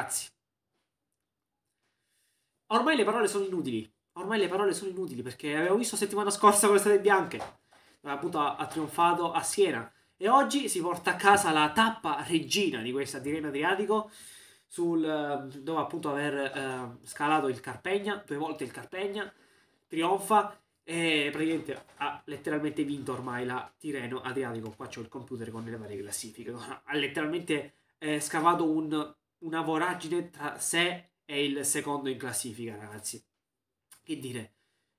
ragazzi. Ormai le parole sono inutili. Ormai le parole sono inutili perché avevo visto settimana scorsa con le Stelle Bianche, dove appunto ha trionfato a Siena. E oggi si porta a casa la tappa regina di questa Tirreno Adriatico, sul, eh, dopo appunto aver eh, scalato il Carpegna, due volte il Carpegna, trionfa e praticamente ha letteralmente vinto ormai la Tirreno Adriatico. Qua c'ho il computer con le varie classifiche, ha letteralmente eh, scavato un una voragine tra sé e il secondo in classifica, ragazzi. Che dire,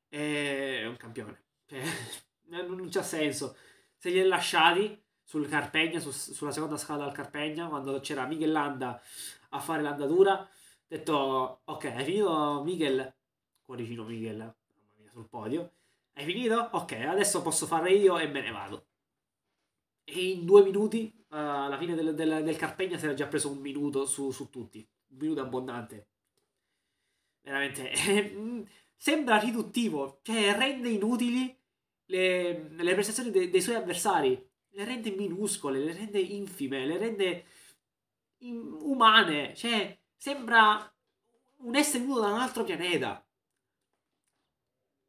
è un campione. Cioè, non c'ha senso. Se li è lasciati sul Carpegna, su, sulla seconda scala al Carpegna, quando c'era Miguel Landa a fare l'andatura, ho detto, ok, hai finito Miguel? cuoricino Michel, sul podio, hai finito? Ok, adesso posso fare io e me ne vado e in due minuti, uh, alla fine del, del, del, Carpegna, si era già preso un minuto su, su tutti. Un minuto abbondante. Veramente. sembra riduttivo, cioè rende inutili le, le prestazioni de, dei suoi avversari. Le rende minuscole, le rende infime, le rende in, umane. Cioè, sembra un essere venuto da un altro pianeta.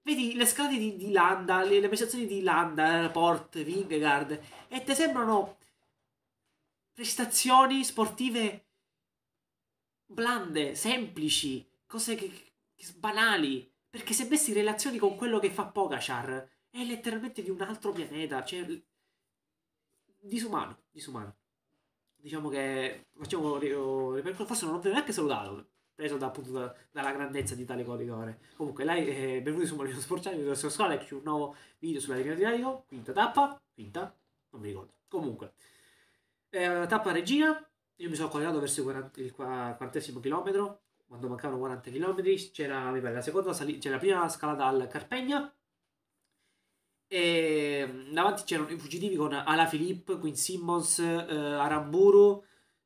Vedi le scalate di, di Landa, le, le prestazioni di Landa, Port, Vingegaard, e ti sembrano prestazioni sportive blande, semplici, cose che, che, banali. Perché se messi in relazione con quello che fa Pogachar, è letteralmente di un altro pianeta, cioè disumano, disumano. Diciamo che facciamo oh, forse non ho neanche salutato preso da, appunto da, dalla grandezza di tale corridore. Comunque, lei, eh, benvenuti su Molino Sporciani, video su Scuola, c'è un nuovo video sulla Regina di Laico, quinta tappa, quinta, non mi ricordo. Comunque, eh, tappa Regina, io mi sono collegato verso il, 40, il quarantesimo chilometro, quando mancavano 40 km, c'era, la seconda sali- c'era la prima scalata al Carpegna, e mm, davanti c'erano i fuggitivi con Ala Filippo, Quinn Simmons, eh, Aramburu,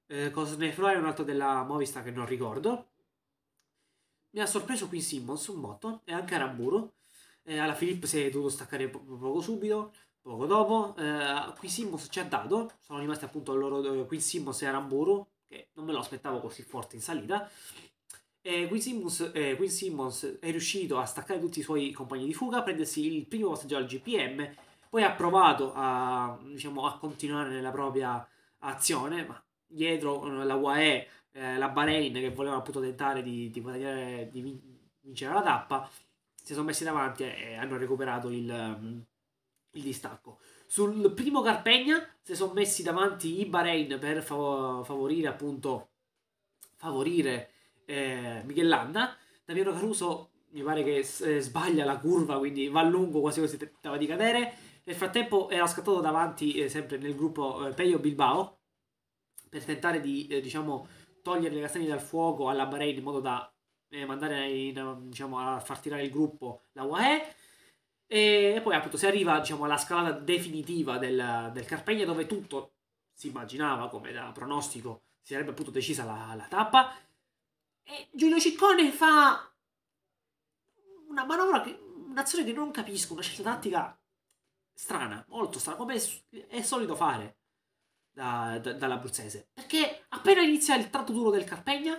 eh, Cosnefroy e un altro della Movistar che non ricordo. Mi ha sorpreso qui Simmons un botto e anche Aramburu. Eh, alla Filippo si è dovuto staccare po- poco subito, poco dopo. Eh, qui Simmons ci ha dato, sono rimasti appunto loro eh, Queen Simmons e Aramburu, che non me lo aspettavo così forte in salita. Eh, Queen, Simmons, eh, Simmons è riuscito a staccare tutti i suoi compagni di fuga, a prendersi il primo passaggio al GPM, poi ha provato a, diciamo, a continuare nella propria azione, ma dietro la UAE eh, la Bahrain che volevano appunto tentare di, di, di vincere la tappa, si sono messi davanti e hanno recuperato il, il distacco. Sul primo Carpegna si sono messi davanti i Bahrain per fav- favorire appunto favorire eh, Michelanda. Damiano Caruso mi pare che s- eh, sbaglia la curva, quindi va a lungo, quasi quasi tentava di cadere. Nel frattempo era scattato davanti, eh, sempre nel gruppo eh, Peio Bilbao, per tentare di, eh, diciamo, togliere le castagne dal fuoco alla Bahrain in modo da eh, mandare in, diciamo, a far tirare il gruppo la UAE. E, e poi appunto si arriva diciamo, alla scalata definitiva del, del Carpegna dove tutto si immaginava come da pronostico si sarebbe appunto decisa la, la tappa. E Giulio Ciccone fa una manovra, che, un'azione che non capisco, una scelta tattica strana, molto strana, come è, è solito fare da, da, dall'abruzzese. Perché appena inizia il tratto duro del Carpegna,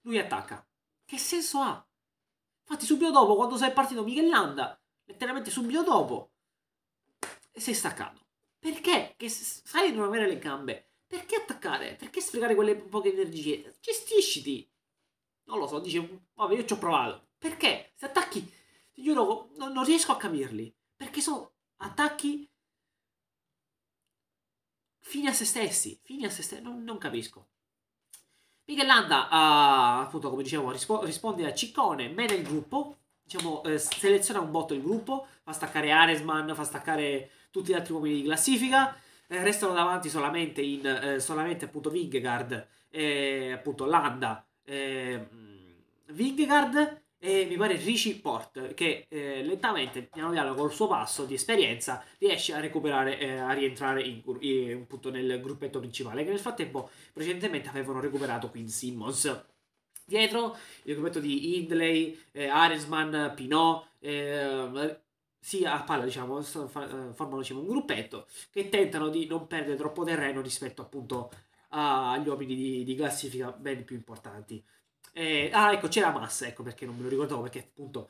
lui attacca. Che senso ha? Infatti, subito dopo, quando sei partito Michelanda, letteralmente subito dopo, sei staccato. Perché? Che sai di non avere le gambe. Perché attaccare? Perché sprecare quelle poche energie? Gestisciti! Non lo so, dice, vabbè, io ci ho provato. Perché? Se attacchi, ti giuro, non, non riesco a capirli. Perché sono attacchi fini a se stessi, fini a se stessi, non, non capisco. Michelanda, uh, ah, appunto, come dicevo, rispo- risponde a Ciccone, mena il gruppo, diciamo, eh, seleziona un botto il gruppo, fa staccare Aresman, fa staccare tutti gli altri uomini di classifica, eh, restano davanti solamente, in, eh, solamente appunto Vingegaard, appunto Landa, eh, Vingegaard, e mi pare Richie Port che eh, lentamente, piano piano, col suo passo di esperienza riesce a recuperare, eh, a rientrare in, eh, appunto nel gruppetto principale che nel frattempo precedentemente avevano recuperato Quinn Simmons. Dietro il gruppetto di Hindley, eh, Aresman, Pinot, eh, sì, a palla, diciamo, eh, formano diciamo, un gruppetto che tentano di non perdere troppo terreno rispetto appunto agli uomini di, di classifica ben più importanti. Eh, ah, ecco, c'era Massa, ecco perché non me lo ricordavo, perché appunto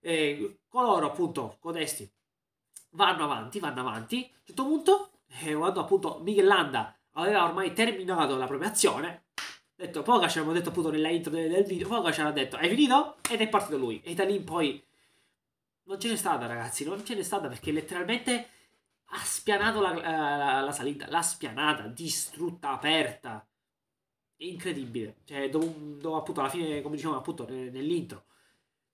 eh, coloro, appunto, codesti, vanno avanti, vanno avanti. A un certo punto, eh, quando appunto Miguel Landa aveva ormai terminato la propria azione, detto, poca ci avevamo detto appunto nella intro del, del video, poca ci hanno detto, è finito, ed è partito lui. E da lì in poi non ce n'è stata, ragazzi, non ce n'è stata perché letteralmente ha spianato la, la, la salita, l'ha spianata, distrutta, aperta incredibile. Cioè, dopo, dopo, appunto alla fine, come dicevamo appunto nell'intro,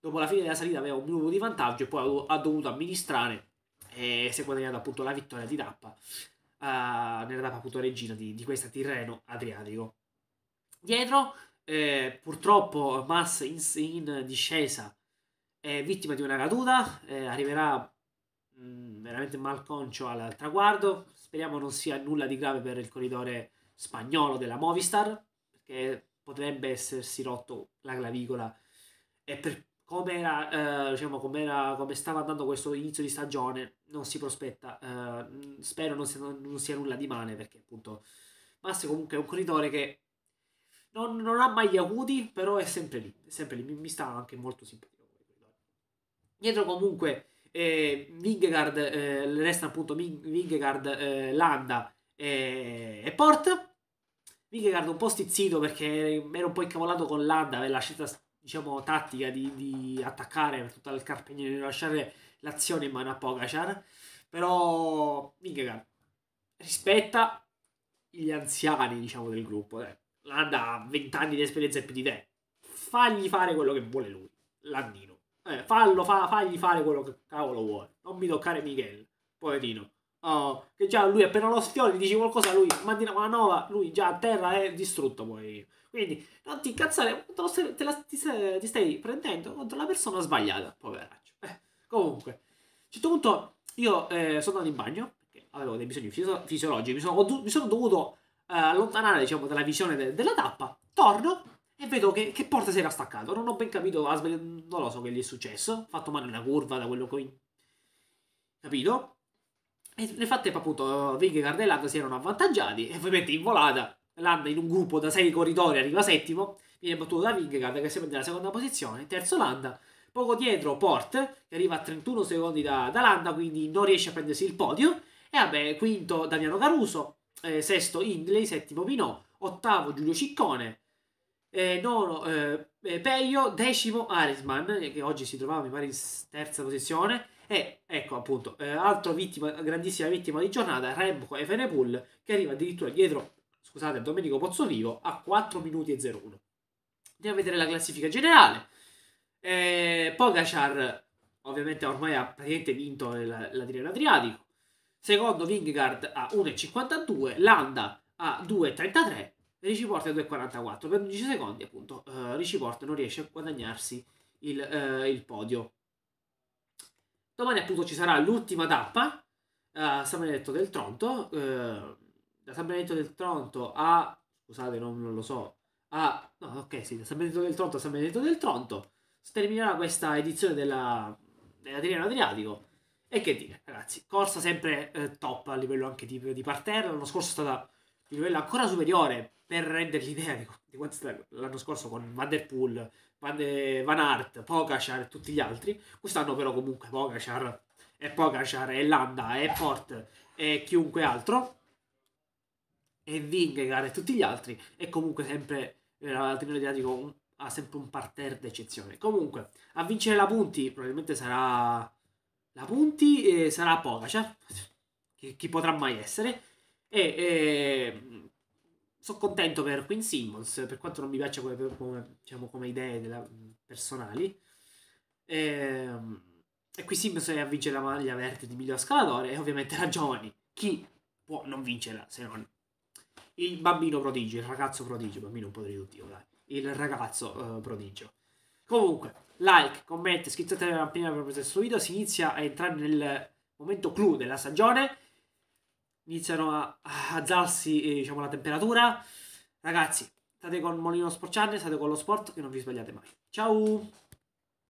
dopo la fine della salita aveva un minuto di vantaggio e poi ha dovuto amministrare e eh, si è guadagnato appunto la vittoria di tappa uh, nella tappa appunto regina di, di questa Tirreno Adriatico. Dietro, eh, purtroppo, Mass in, in, discesa è vittima di una caduta, eh, arriverà mh, mm, veramente malconcio al traguardo. Speriamo non sia nulla di grave per il corridore spagnolo della Movistar che potrebbe essersi rotto la clavicola e per come era, eh, diciamo, com'era, come stava andando questo inizio di stagione, non si prospetta. Eh, spero non sia, non sia, nulla di male perché, appunto, Massi comunque è un corridore che non, non, ha mai gli acuti, però è sempre lì, è sempre lì. Mi, mi, sta anche molto simpatico. Dietro comunque eh, Vingegaard, eh, restano appunto Vingegaard, eh, Landa e, e Port Vingegaard un po' stizzito perché era un po' incavolato con Landa per la scelta diciamo tattica di, di attaccare per tutto il carpegnone di lasciare l'azione in mano a Pogacar però Vingegaard rispetta gli anziani diciamo del gruppo eh. Landa ha 20 anni di esperienza e più di te fagli fare quello che vuole lui Landino eh, fallo fa, fagli fare quello che cavolo vuole non mi toccare Miguel, poverino Oh, che già lui appena lo sfiori dici qualcosa, lui mandina una nova, lui già a terra è distrutto poi. Quindi non ti incazzare, stai, te la, ti, ti, stai prendendo contro la persona sbagliata, poveraccio. Eh, comunque, a un certo punto io eh, sono andato in bagno, perché avevo dei bisogni fisi- fisiologici, mi sono, mi sono dovuto eh, allontanare diciamo, dalla visione de- della tappa, torno e vedo che, che porta si era staccato, non ho ben capito, non lo so che gli è successo, ho fatto male una curva da quello che... Capito? E nel frattempo, appunto, Vingegaard e Landa si erano avvantaggiati e ovviamente in volata Landa in un gruppo da 6 corridori arriva settimo, viene battuto da Vingegaard che si prende la seconda posizione, terzo Landa, poco dietro Port che arriva a 31 secondi da, da Landa, quindi non riesce a prendersi il podio, e vabbè, quinto Damiano Caruso, eh, sesto Hindley, settimo Pinot, ottavo Giulio Ciccone, eh, nono eh, eh Peio, decimo Arisman, eh, che oggi si trovava mi pare in terza posizione, e ecco appunto, eh, altro vittima, grandissima vittima di giornata, Remco e Evenepoel, che arriva addirittura dietro, scusate, Domenico Pozzovivo a 4 minuti e 01. Andiamo a vedere la classifica generale. Eh, Pogacar ovviamente ormai ha praticamente vinto la, la Adriatico. Secondo Vingard a 1,52, Landa a 2,33, Riciport a 2,44. Per 11 secondi appunto eh, Riciport non riesce a guadagnarsi il, eh, il podio. Domani appunto ci sarà l'ultima tappa eh, a San Benedetto del Tronto, eh, da San Benedetto del Tronto a, scusate non, non lo so, a, no ok sì, da San Benedetto del Tronto a San Benedetto del Tronto, si terminerà questa edizione della, della Adriatico e che dire ragazzi, corsa sempre eh, top a livello anche di, di parterre, l'anno scorso è stata di livello ancora superiore per rendere l'idea di, di quanto l'anno scorso con Vanderpool, Van Aert, Pogacar e tutti gli altri. Quest'anno però comunque Pogacar e Pogacar e Landa e Port e chiunque altro e Vingegaard e tutti gli altri e comunque sempre eh, la Trino Adriatico ha sempre un parterre d'eccezione. Comunque, a vincere la punti probabilmente sarà la punti e sarà Pogacar, chi, chi potrà mai essere e, e ehm, sono contento per Queen Simmons, per quanto non mi piaccia come, come, diciamo, come idee della, personali. Ehm, e, e qui Simmons vincere la maglia verde di miglior scalatore e ovviamente ragioni. Chi può non vincerla se non il bambino prodigio, il ragazzo prodigio, bambino un po' riduttivo, dai. Il ragazzo eh, prodigio. Comunque, like, commento, iscrivetevi alla prima per questo video, si inizia a entrare nel momento clou della stagione iniziano a, a alzarsi eh, diciamo, la temperatura. Ragazzi, state con Molino Sport Channel, state con lo sport che non vi sbagliate mai. Ciao!